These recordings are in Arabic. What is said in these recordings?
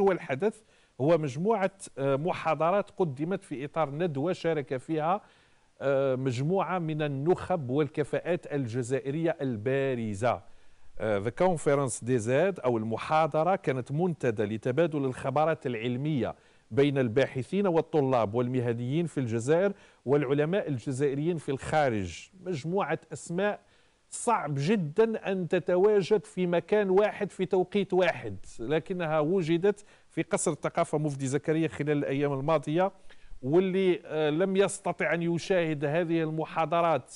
هو الحدث هو مجموعة آه، محاضرات قدمت في إطار ندوة شارك فيها آه، مجموعة من النخب والكفاءات الجزائرية البارزة آه، The Conference DZ أو المحاضرة كانت منتدى لتبادل الخبرات العلمية بين الباحثين والطلاب والمهنيين في الجزائر والعلماء الجزائريين في الخارج مجموعة أسماء صعب جدا أن تتواجد في مكان واحد في توقيت واحد لكنها وجدت في قصر الثقافة مفدي زكريا خلال الأيام الماضية واللي آه، لم يستطع أن يشاهد هذه المحاضرات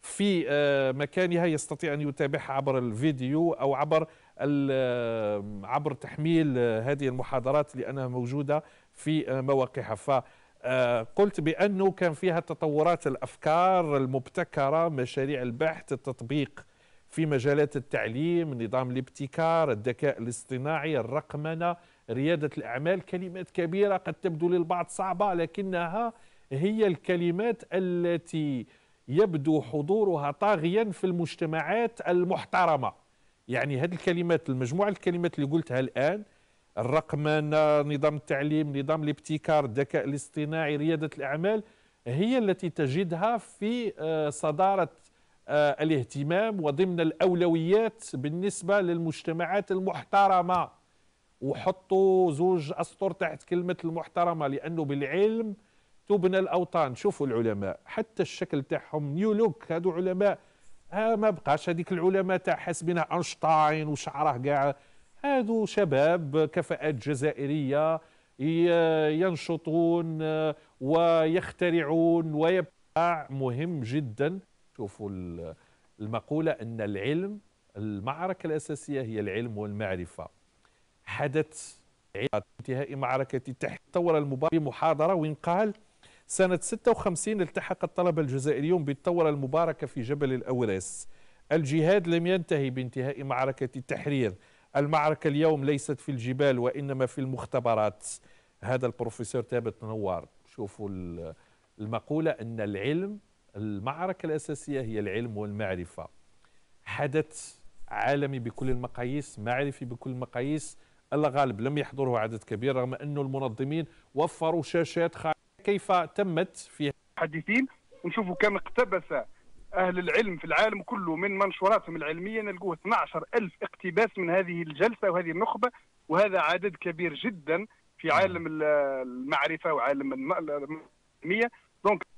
في آه، مكانها يستطيع أن يتابعها عبر الفيديو أو عبر عبر تحميل آه، هذه المحاضرات لأنها موجودة في مواقعها آه، قلت بأنه كان فيها تطورات الأفكار المبتكرة مشاريع البحث التطبيق في مجالات التعليم نظام الابتكار الذكاء الاصطناعي الرقمنة ريادة الأعمال كلمات كبيرة قد تبدو للبعض صعبة لكنها هي الكلمات التي يبدو حضورها طاغيا في المجتمعات المحترمة يعني هذه الكلمات المجموعة الكلمات اللي قلتها الآن الرقمنه نظام التعليم نظام الابتكار الذكاء الاصطناعي رياده الاعمال هي التي تجدها في آه، صداره آه، الاهتمام وضمن الاولويات بالنسبه للمجتمعات المحترمه وحطوا زوج اسطر تحت كلمه المحترمه لانه بالعلم تبنى الاوطان شوفوا العلماء حتى الشكل تاعهم نيو لوك هادو علماء ها ما بقاش هذيك العلماء تاع حاسبينها اينشتاين وشعره كاع هذو شباب كفاءات جزائرية ينشطون آه، ويخترعون ويبقى مهم جدا شوفوا المقولة أن العلم المعركة الأساسية هي العلم والمعرفة حدث انتهاء معركة التحرير طور المبارك بمحاضرة وين قال سنة 56 التحق الطلبة الجزائريون بالثورة المباركة في جبل الأوراس الجهاد لم ينتهي بانتهاء معركة التحرير المعركة اليوم ليست في الجبال وإنما في المختبرات هذا البروفيسور ثابت نوار شوفوا المقولة أن العلم المعركة الأساسية هي العلم والمعرفة حدث عالمي بكل المقاييس معرفي بكل المقاييس الغالب لم يحضره عدد كبير رغم أن المنظمين وفروا شاشات خارج. كيف تمت في حديثين ونشوفوا كم اقتبس أهل العلم في العالم كله من منشوراتهم العلمية نلقوه 12 ألف اقتباس من هذه الجلسة وهذه النخبة وهذا عدد كبير جدا في عالم المعرفة وعالم العلمية دونك